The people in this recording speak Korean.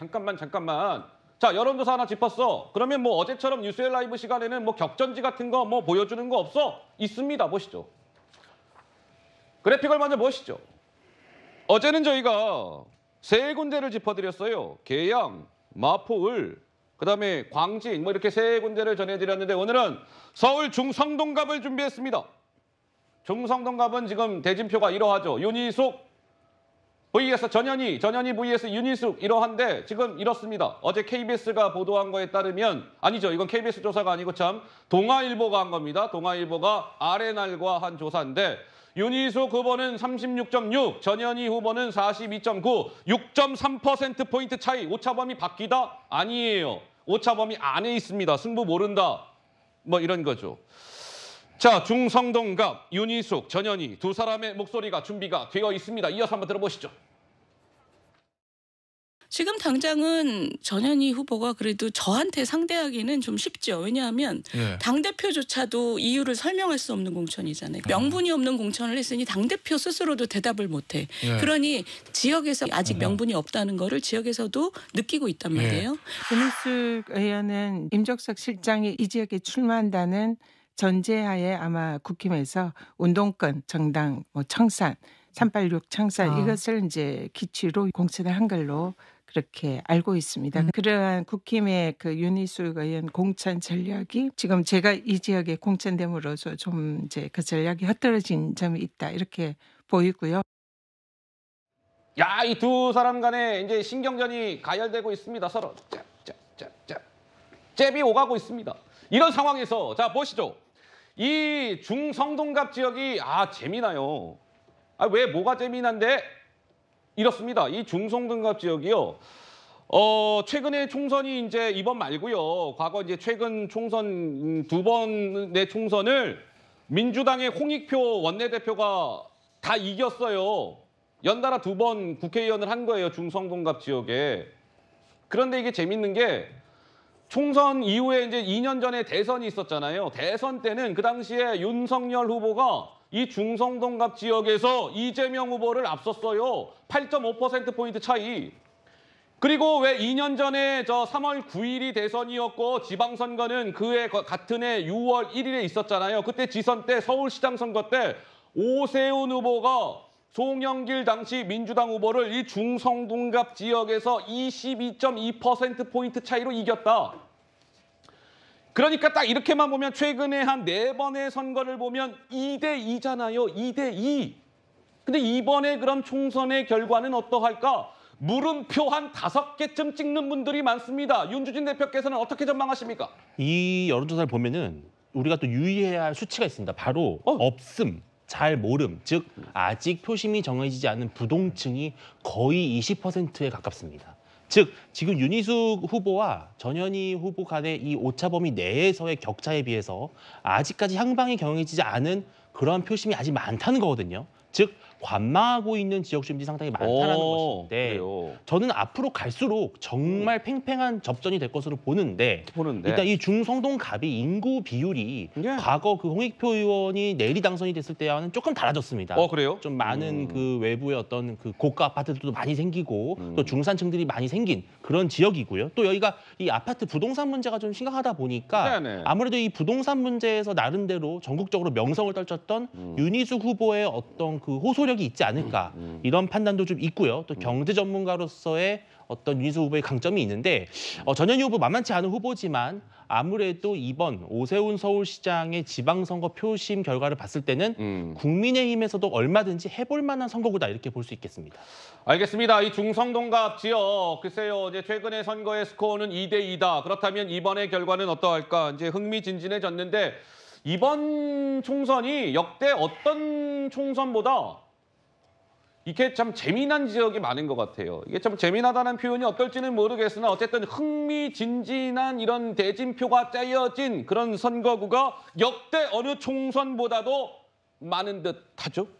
잠깐만 잠깐만. 자, 여론조사 하나 짚었어. 그러면 뭐 어제처럼 뉴스의 라이브 시간에는 뭐 격전지 같은 거 뭐 보여주는 거 없어? 있습니다. 보시죠. 그래픽을 먼저 보시죠. 어제는 저희가 세 군데를 짚어드렸어요. 계양, 마포을, 그다음에 광진 뭐 이렇게 세 군데를 전해드렸는데 오늘은 서울 중성동갑을 준비했습니다. 중성동갑은 지금 대진표가 이러하죠. 윤희숙, vs 전현희, 전현희 vs 윤희숙 이러한데 지금 이렇습니다. 어제 KBS가 보도한 거에 따르면 아니죠. 이건 KBS 조사가 아니고 참 동아일보가 한 겁니다. 동아일보가 아레날과 한 조사인데 윤희숙 후보는 36.6, 전현희 후보는 42.9, 6.3%포인트 차이 오차범위 바뀌다? 아니에요. 오차범위 안에 있습니다. 승부 모른다. 뭐 이런 거죠. 자, 중성동갑, 윤희숙, 전현희 두 사람의 목소리가 준비가 되어 있습니다. 이어서 한번 들어보시죠. 지금 당장은 전현희 후보가 그래도 저한테 상대하기는 좀 쉽죠. 왜냐하면 예. 당대표조차도 이유를 설명할 수 없는 공천이잖아요. 음. 명분이 없는 공천을 했으니 당대표 스스로도 대답을 못해. 예. 그러니 지역에서 아직 음. 명분이 없다는 거를 지역에서도 느끼고 있단 예. 말이에요. 고민숙 의원은 임적석 실장이 이 지역에 출마한다는 전제하에 아마 국힘에서 운동권 정당 뭐 청산 386 청산 아. 이것을 이제 기치로 공천을 한 걸로 그렇게 알고 있습니다. 음. 그러한 국힘의 그 윤희수 의원 공천 전략이 지금 제가 이 지역에 공천됨으로써 좀 이제 그 전략이 헛떨어진 점이 있다 이렇게 보이고요. 야, 이 두 사람 간에 이제 신경전이 가열되고 있습니다. 서로 짭짭짭짭 잽이 오가고 있습니다. 이런 상황에서 자 보시죠. 이 중성동갑 지역이 아 재미나요. 아왜 뭐가 재미난데? 이렇습니다. 이 중성동갑 지역이요. 어, 최근에 총선이 이제 이번 말고요. 과거 이제 최근 총선 음, 두 번의 총선을 민주당의 홍익표 원내대표가 다 이겼어요. 연달아 두 번 국회의원을 한 거예요. 중성동갑 지역에. 그런데 이게 재밌는 게 총선 이후에 이제 2년 전에 대선이 있었잖아요. 대선 때는 그 당시에 윤석열 후보가 이 중성동갑 지역에서 이재명 후보를 앞섰어요. 8.5%포인트 차이. 그리고 왜 2년 전에 저 3월 9일이 대선이었고 지방선거는 그해 같은 해 6월 1일에 있었잖아요. 그때 지선 때 서울시장 선거 때 오세훈 후보가 송영길 당시 민주당 후보를 이 중성동갑 지역에서 22.2%포인트 차이로 이겼다. 그러니까 딱 이렇게만 보면 최근에 한 네 번의 선거를 보면 2 대 2잖아요. 2 대 2. 근데 이번에 그럼 총선의 결과는 어떠할까? 물음표 한 다섯 개쯤 찍는 분들이 많습니다. 윤주진 대표께서는 어떻게 전망하십니까? 이 여론조사를 보면은 우리가 또 유의해야 할 수치가 있습니다. 바로 어? 없음. 잘 모름, 즉 아직 표심이 정해지지 않은 부동층이 거의 20%에 가깝습니다. 즉 지금 윤희숙 후보와 전현희 후보 간의 이 오차범위 내에서의 격차에 비해서 아직까지 향방이 경해지지 않은 그러한 표심이 아직 많다는 거거든요. 즉 관망하고 있는 지역 주민들이 상당히 많다는 것인데 그래요. 저는 앞으로 갈수록 정말 팽팽한 접전이 될 것으로 보는데, 보는데. 일단 이 중성동 갑이 인구 비율이 예. 과거 그 홍익표 의원이 내리 당선이 됐을 때와는 조금 달라졌습니다. 어 그래요? 좀 많은 음. 그 외부의 어떤 그 고가 아파트들도 많이 생기고 음. 또 중산층들이 많이 생긴 그런 지역이고요. 또 여기가 이 아파트 부동산 문제가 좀 심각하다 보니까 네네. 네. 아무래도 이 부동산 문제에서 나름대로 전국적으로 명성을 떨쳤던 음. 윤희수 후보의 어떤 그 호소력 설력이 있지 않을까 음, 음. 이런 판단도 좀 있고요. 또 음. 경제 전문가로서의 어떤 윤희수 후보의 강점이 있는데 어, 전현희 후보 만만치 않은 후보지만 아무래도 이번 오세훈 서울시장의 지방선거 표심 결과를 봤을 때는 음. 국민의힘에서도 얼마든지 해볼 만한 선거구다 이렇게 볼 수 있겠습니다. 알겠습니다. 이 중성동갑 지역 글쎄요 이제 최근의 선거의 스코어는 2대 2다. 그렇다면 이번의 결과는 어떠할까? 이제 흥미진진해졌는데 이번 총선이 역대 어떤 총선보다 이게 참 재미난 지역이 많은 것 같아요. 이게 참 재미나다는 표현이 어떨지는 모르겠으나 어쨌든 흥미진진한 이런 대진표가 짜여진 그런 선거구가 역대 어느 총선보다도 많은 듯 하죠.